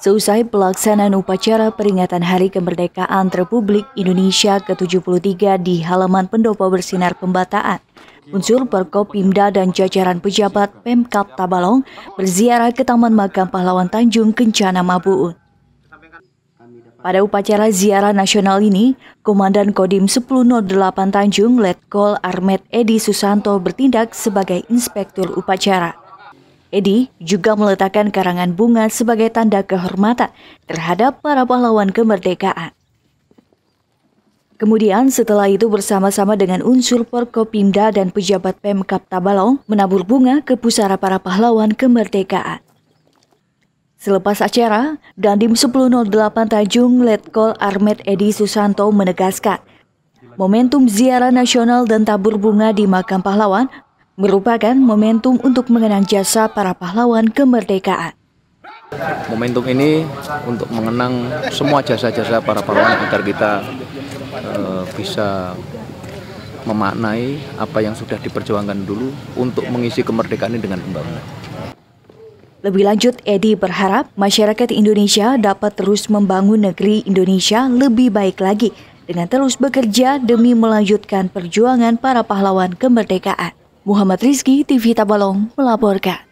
Seusai pelaksanaan upacara peringatan Hari Kemerdekaan Republik Indonesia ke-73 di halaman Pendopo Bersinar Pembataan, unsur Perkopimda dan jajaran pejabat Pemkap Tabalong berziarah ke Taman Makam Pahlawan Tanjung Kencana Mabuun. Pada upacara ziarah nasional ini, Komandan Kodim 1008 Tanjung Letkol Armet Edi Susanto bertindak sebagai inspektur upacara. Edi juga meletakkan karangan bunga sebagai tanda kehormatan terhadap para pahlawan kemerdekaan. Kemudian setelah itu bersama-sama dengan unsur Porkopimda dan pejabat Pemkap Tabalong menabur bunga ke pusara para pahlawan kemerdekaan. Selepas acara, Dandim 1008 Tanjung Letkol Armet Edi Susanto menegaskan, momentum ziarah nasional dan tabur bunga di makam pahlawan merupakan momentum untuk mengenang jasa para pahlawan kemerdekaan. Momentum ini untuk mengenang semua jasa-jasa para pahlawan agar kita e, bisa memaknai apa yang sudah diperjuangkan dulu untuk mengisi kemerdekaan ini dengan pembangunan. Lebih lanjut, Edi berharap masyarakat Indonesia dapat terus membangun negeri Indonesia lebih baik lagi dengan terus bekerja demi melanjutkan perjuangan para pahlawan kemerdekaan. Muhammad Rizki TV Tabalong melaporkan.